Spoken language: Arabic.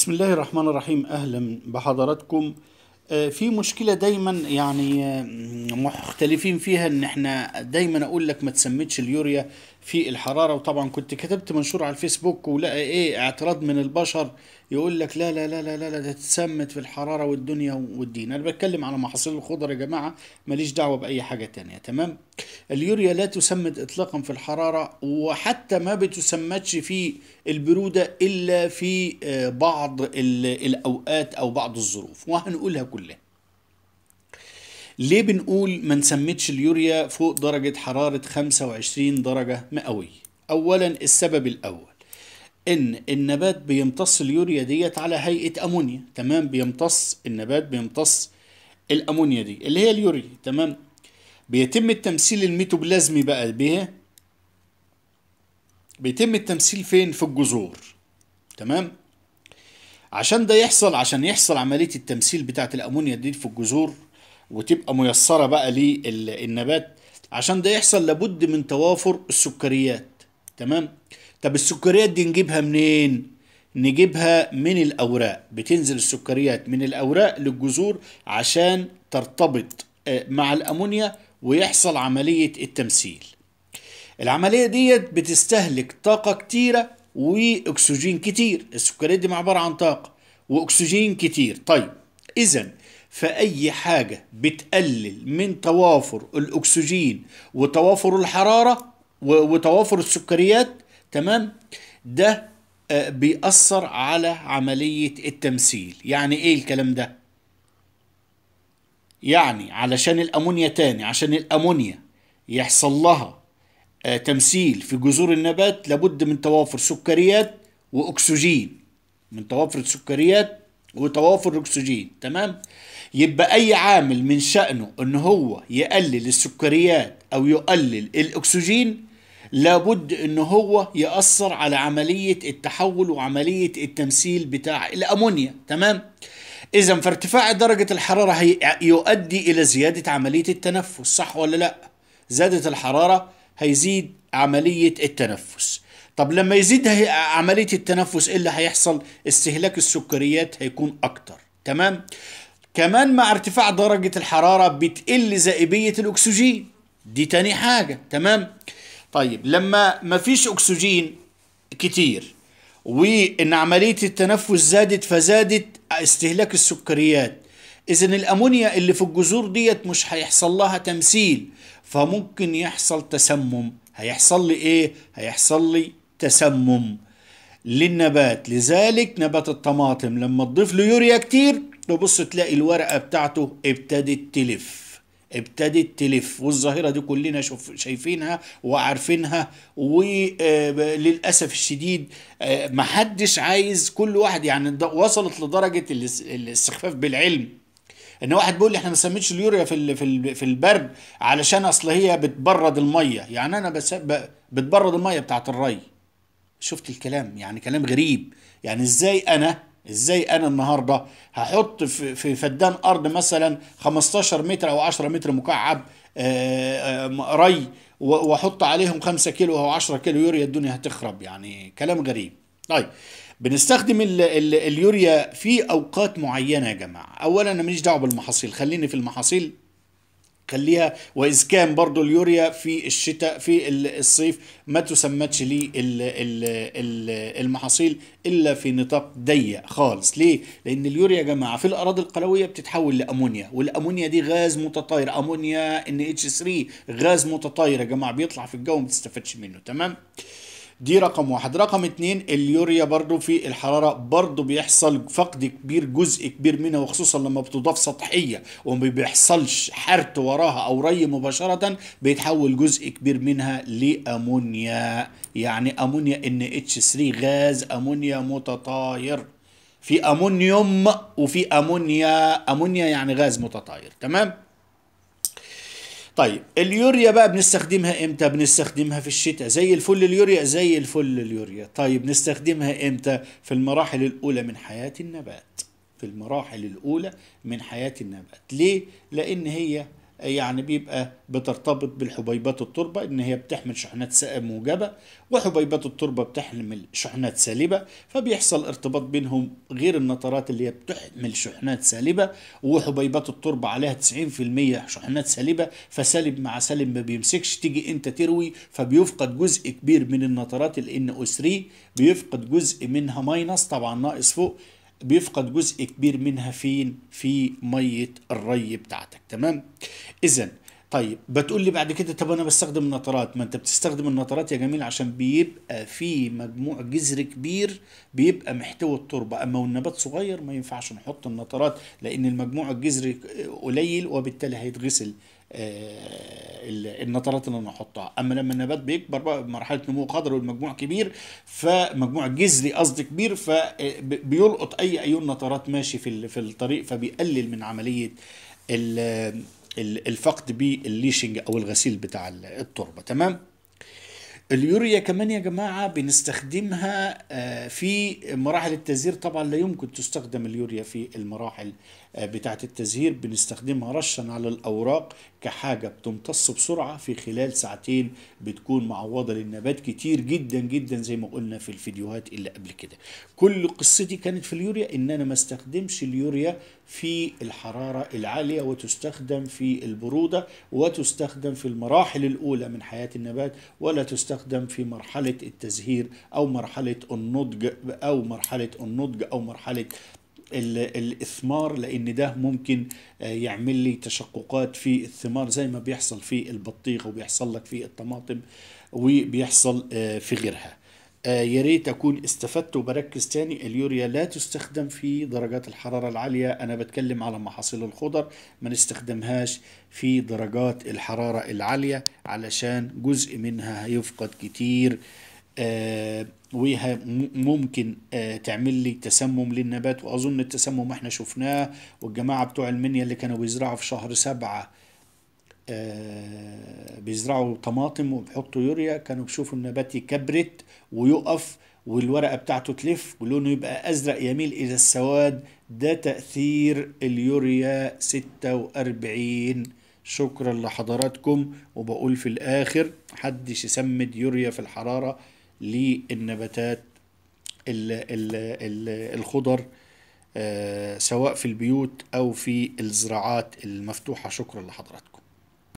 بسم الله الرحمن الرحيم اهلا بحضراتكم آه، في مشكله دايما يعني آه، مختلفين فيها ان احنا دايما اقول لك ما تسميتش اليوريا في الحراره وطبعا كنت كتبت منشور على الفيسبوك ولقى ايه اعتراض من البشر يقول لك لا لا لا لا لا, لا ده تسمت في الحراره والدنيا والدين انا بتكلم على محاصيل الخضر يا جماعه ماليش دعوه باي حاجه تانية تمام اليوريا لا تسمد اطلاقا في الحراره وحتى ما بتسمدش في البروده الا في آه، بعض الاوقات او بعض الظروف وهنقولها كلها ليه بنقول ما نسميتش اليوريا فوق درجة حرارة 25 درجة مئوية أولا السبب الأول ان النبات بيمتص اليوريا ديت على هيئه امونيا تمام بيمتص النبات بيمتص الامونيا دي اللي هي اليوريا تمام بيتم التمثيل الميتوبلازمي بقى بيها بيتم التمثيل فين في الجذور تمام عشان ده يحصل عشان يحصل عمليه التمثيل بتاعه الامونيا دي في الجذور وتبقى ميسره بقى للنبات عشان ده يحصل لابد من توافر السكريات تمام طب السكريات دي نجيبها منين نجيبها من الاوراق بتنزل السكريات من الاوراق للجذور عشان ترتبط آه، مع الامونيا ويحصل عمليه التمثيل العمليه ديت بتستهلك طاقه كتيره واكسجين كتير السكريات دي عباره عن طاقه واكسجين كتير طيب اذا فأي حاجة بتقلل من توافر الأكسجين وتوافر الحرارة وتوافر السكريات تمام ده آه، بيأثر على عملية التمثيل يعني إيه الكلام ده؟ يعني علشان الأمونيا تاني عشان الأمونيا يحصل لها آه، تمثيل في جذور النبات لابد من توافر سكريات وأكسجين من توافر السكريات وتوافر الأكسجين تمام؟ يبقى اي عامل من شأنه ان هو يقلل السكريات او يقلل الاكسجين لابد ان هو يأثر على عملية التحول وعملية التمثيل بتاع الامونيا تمام اذا فارتفاع درجة الحرارة يؤدي الى زيادة عملية التنفس صح ولا لا زادت الحرارة هيزيد عملية التنفس طب لما يزيد عملية التنفس ايه اللي هيحصل استهلاك السكريات هيكون اكتر تمام كمان مع ارتفاع درجة الحرارة بتقل زائبية الأكسجين دي تاني حاجة تمام طيب لما مفيش أكسجين كتير وإن عملية التنفس زادت فزادت استهلاك السكريات إذا الأمونيا اللي في الجذور ديت مش هيحصل لها تمثيل فممكن يحصل تسمم هيحصل لي إيه؟ هيحصل لي تسمم للنبات لذلك نبات الطماطم لما تضيف له يوريا كتير تبص تلاقي الورقة بتاعته ابتدت تلف ابتدت تلف والظاهرة دي كلنا شوف شايفينها وعارفينها وللأسف آه، الشديد آه، محدش عايز كل واحد يعني وصلت لدرجة الاستخفاف بالعلم ان واحد بيقول لي احنا ما سميتش اليوريا في في في البرد علشان اصل هي بتبرد الميه يعني انا بس بتبرد الميه بتاعت الري شفت الكلام يعني كلام غريب يعني ازاي انا ازاي انا النهارده هحط في فدان ارض مثلا 15 متر او 10 متر مكعب آه، آه، ري واحط عليهم 5 كيلو او 10 كيلو يوريا الدنيا هتخرب يعني كلام غريب طيب بنستخدم الـ الـ اليوريا في اوقات معينه يا جماعه اولا انا ماليش دعوه بالمحاصيل خليني في المحاصيل خليها واذا كان برضه اليوريا في الشتاء في الصيف ما تسمتش لي المحاصيل الا في نطاق ضيق خالص ليه لان اليوريا يا جماعه في الاراضي القلويه بتتحول لامونيا والامونيا دي غاز متطاير امونيا ان اتش 3 غاز متطاير يا جماعه بيطلع في الجو ما بتستفادش منه تمام دي رقم واحد رقم اتنين اليوريا برضو في الحرارة برضو بيحصل فقد كبير جزء كبير منها وخصوصا لما بتضاف سطحية وما بيحصلش حرت وراها او ري مباشرة بيتحول جزء كبير منها لأمونيا يعني أمونيا NH3 غاز أمونيا متطاير في أمونيوم وفي أمونيا أمونيا يعني غاز متطاير تمام طيب اليوريا بقى بنستخدمها امتى بنستخدمها في الشتاء زي الفل اليوريا زي الفل اليوريا طيب نستخدمها امتى في المراحل الاولى من حياه النبات في المراحل الاولى من حياه النبات ليه لان هي يعني بيبقى بترتبط بالحبيبات التربة ان هي بتحمل شحنات موجبة وحبيبات التربة بتحمل شحنات سالبة فبيحصل ارتباط بينهم غير النطرات اللي هي بتحمل شحنات سالبة وحبيبات التربة عليها 90% شحنات سالبة فسالب مع سالب ما بيمسكش تيجي انت تروي فبيفقد جزء كبير من النطرات الان او 3 بيفقد جزء منها ماينس طبعا ناقص فوق بيفقد جزء كبير منها فين في ميه الري بتاعتك تمام اذا طيب بتقول لي بعد كده طب انا بستخدم النطرات ما انت بتستخدم النطرات يا جميل عشان بيبقى في مجموع جذر كبير بيبقى محتوي التربه اما والنبات صغير ما ينفعش نحط النطرات لان المجموع الجذري قليل وبالتالي هيتغسل آه، النطرات اللي انا احطها اما لما النبات بيكبر بقى بمرحله نمو خضر والمجموع كبير فمجموع جذري قصدي كبير فبيلقط آه، اي ايون نطرات ماشي في في الطريق فبيقلل من عمليه الفقد بالليشنج او الغسيل بتاع التربه تمام اليوريا كمان يا جماعة بنستخدمها آه، في مراحل التزيير طبعا لا يمكن تستخدم اليوريا في المراحل آه، بتاعة التزهير بنستخدمها رشا على الأوراق كحاجة بتمتص بسرعة في خلال ساعتين بتكون معوضة للنبات كتير جدا جدا زي ما قلنا في الفيديوهات اللي قبل كده كل قصتي كانت في اليوريا ان انا ما استخدمش اليوريا في الحرارة العالية وتستخدم في البرودة وتستخدم في المراحل الأولى من حياة النبات ولا تستخدم في مرحلة التزهير أو مرحلة النضج أو مرحلة النضج أو مرحلة الاثمار لان ده ممكن آه، يعمل لي تشققات في الثمار زي ما بيحصل في البطيخ وبيحصل لك في الطماطم وبيحصل آه، في غيرها آه، يا ريت اكون استفدت وبركز تاني اليوريا لا تستخدم في درجات الحراره العاليه انا بتكلم على محاصيل الخضر ما نستخدمهاش في درجات الحراره العاليه علشان جزء منها هيفقد كتير آه، وها ممكن آه، تعمل لي تسمم للنبات واظن التسمم احنا شفناه والجماعه بتوع المنيا اللي كانوا بيزرعوا في شهر سبعة آه، بيزرعوا طماطم وبيحطوا يوريا كانوا بيشوفوا النبات يكبرت ويقف والورقه بتاعته تلف ولونه يبقى ازرق يميل الى السواد ده تاثير اليوريا 46 شكرا لحضراتكم وبقول في الاخر محدش يسمد يوريا في الحراره للنباتات الخضر آه، سواء في البيوت أو في الزراعات المفتوحة شكرا لحضراتكم